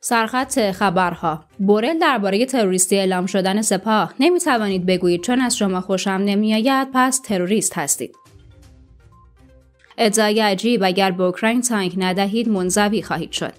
سرخط خبرها بورل درباره تروریستی اعلام شدن سپاه نمی توانید بگویید چون از شما خوشم نمیآید پس تروریست هستید ادعای عجیب اگر به اوکراین تانک ندهید منزوی خواهید شد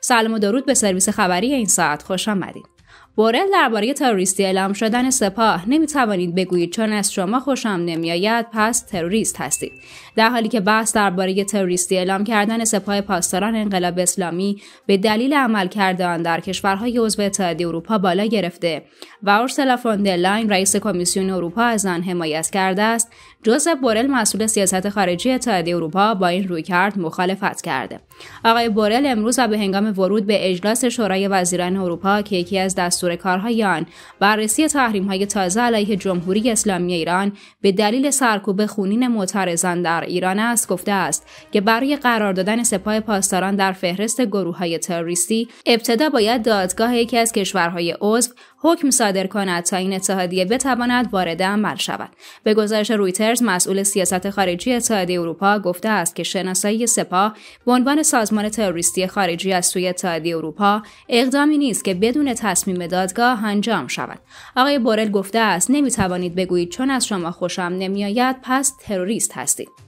سلام و درود به سرویس خبری این ساعت خوش آمدید بورل درباره تروریستی اعلام شدن سپاه نمیتوانید بگویید چون از شما خوشم نمیآید پس تروریست هستید در حالی که بحث درباره تروریستی اعلام کردن سپاه پاسداران انقلاب اسلامی به دلیل کرده آن در کشورهای عضو اتحادیه اروپا بالا گرفته و اورسلا فوندرلاین رئیس کمیسیون اروپا از آن حمایت کرده است جوزف بورل مسئول سیاست خارجی اتحادیه اروپا با این رویکرد مخالفت کرده آقای بورل امروز و به هنگام ورود به اجلاس شورای وزیران اروپا که یکی از دست دستور کارهای آن بررسی تحریم های تازه علیه جمهوری اسلامی ایران به دلیل سرکوب خونین معترضان در ایران است گفته است که برای قرار دادن سپاه پاسداران در فهرست گروه های تروریستی ابتدا باید دادگاه یکی از کشورهای عضو حکم صادر کند تا این اتحادیه بتواند وارد عمل شود به گزارش رویترز مسئول سیاست خارجی اتحادیه اروپا گفته است که شناسایی سپاه به عنوان سازمان تروریستی خارجی از سوی اتحادیه اروپا اقدامی نیست که بدون تصمیم دادگاه انجام شود آقای بورل گفته است نمیتوانید بگویید چون از شما خوشم نمیآید پس تروریست هستید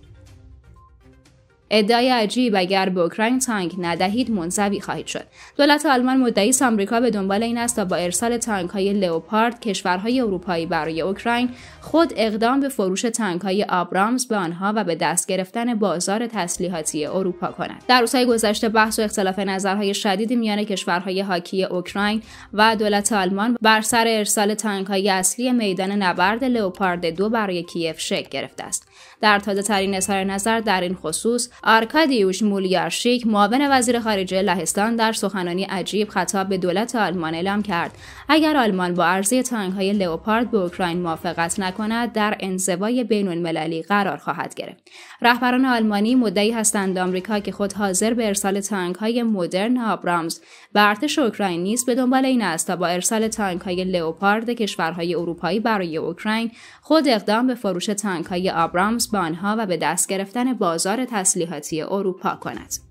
ادعای عجیب اگر به اوکراین تانک ندهید منزوی خواهید شد دولت آلمان مدعی است آمریکا به دنبال این است تا با ارسال تانک های لئوپارد کشورهای اروپایی برای اوکراین خود اقدام به فروش تانک های آبرامز به آنها و به دست گرفتن بازار تسلیحاتی اروپا کند در روزهای گذشته بحث و اختلاف نظرهای شدیدی میان کشورهای حاکی اوکراین و دولت آلمان بر سر ارسال تانک های اصلی میدان نبرد لئوپارد دو برای کیف شکل گرفته است در تازه ترین اظهار نظر در این خصوص آرکادیوش مولیارشیک معاون وزیر خارجه لهستان در سخنانی عجیب خطاب به دولت آلمان اعلام کرد اگر آلمان با عرضه های لئوپارد به اوکراین موافقت نکند در انزوای بین المللی قرار خواهد گرفت رهبران آلمانی مدعی هستند آمریکا که خود حاضر به ارسال تانک های مدرن آبرامز به ارتش اوکراین نیست به دنبال این است تا با ارسال تانک های لئوپارد کشورهای اروپایی برای اوکراین خود اقدام به فروش های آبرامز به آنها و به دست گرفتن بازار تسلیح توضیحاتی اروپا کند.